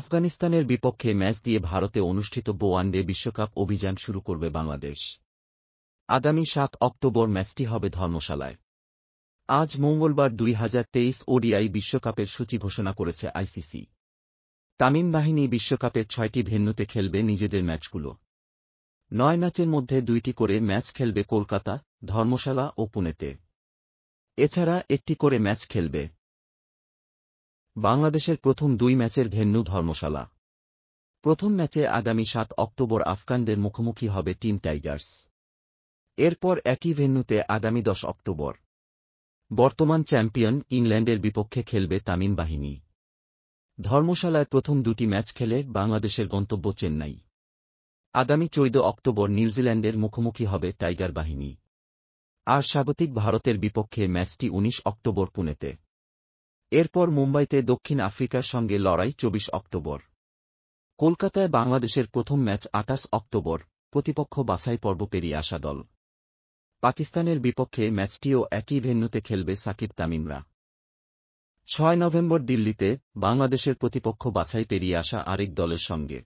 আফগানিস্তানের বিপক্ষে ম্যাচ দিয়ে ভারতে অনুষ্ঠিত ওয়ানডে বিশ্বকাপ অভিযান শুরু করবে বাংলাদেশ আগামী সাত অক্টোবর ম্যাচটি হবে ধর্মশালায় আজ মঙ্গলবার দুই হাজার তেইশ ওডিআই বিশ্বকাপের সূচি ঘোষণা করেছে আইসিসি তামিম বাহিনী বিশ্বকাপের ছয়টি ভেন্যুতে খেলবে নিজেদের ম্যাচগুলো নয় ম্যাচের মধ্যে দুইটি করে ম্যাচ খেলবে কলকাতা ধর্মশালা ও পুনেতে এছাড়া একটি করে ম্যাচ খেলবে বাংলাদেশের প্রথম দুই ম্যাচের ভেন্যু ধর্মশালা প্রথম ম্যাচে আগামী সাত অক্টোবর আফগানদের মুখোমুখি হবে টিম টাইগার্স এরপর একই ভেন্যুতে আগামী দশ অক্টোবর বর্তমান চ্যাম্পিয়ন ইংল্যান্ডের বিপক্ষে খেলবে তামিম বাহিনী ধর্মশালায় প্রথম দুটি ম্যাচ খেলে বাংলাদেশের গন্তব্য চেন্নাই আগামী চৈদ অক্টোবর নিউজিল্যান্ডের মুখোমুখি হবে টাইগার বাহিনী আর স্বাগতিক ভারতের বিপক্ষে ম্যাচটি ১৯ অক্টোবর পুনেতে এরপর মুম্বাইতে দক্ষিণ আফ্রিকার সঙ্গে লড়াই চব্বিশ অক্টোবর কলকাতায় বাংলাদেশের প্রথম ম্যাচ আটাশ অক্টোবর প্রতিপক্ষ বাছাই পর্ব পেরিয়ে আসা দল পাকিস্তানের বিপক্ষে ম্যাচটিও একই ভেন্যুতে খেলবে সাকিব তামিমরা ছয় নভেম্বর দিল্লিতে বাংলাদেশের প্রতিপক্ষ বাছাই পেরিয়ে আসা আরেক দলের সঙ্গে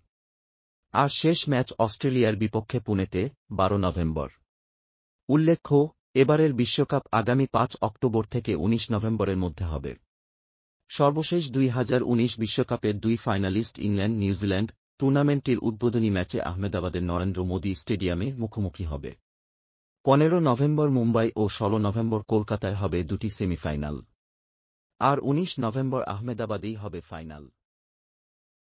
আর শেষ ম্যাচ অস্ট্রেলিয়ার বিপক্ষে পুনেতে বারো নভেম্বর উল্লেখ্য এবারের বিশ্বকাপ আগামী পাঁচ অক্টোবর থেকে ১৯ নভেম্বরের মধ্যে হবে সর্বশেষ দুই বিশ্বকাপের দুই ফাইনালিস্ট ইংল্যান্ড নিউজিল্যান্ড টুর্নামেন্টটির উদ্বোধনী ম্যাচে আহমেদাবাদের নরেন্দ্র মোদী স্টেডিয়ামে মুখোমুখি হবে পনেরো নভেম্বর মুম্বাই ও ষোলো নভেম্বর কলকাতায় হবে দুটি সেমিফাইনাল আর ১৯ নভেম্বর আহমেদাবাদেই হবে ফাইনাল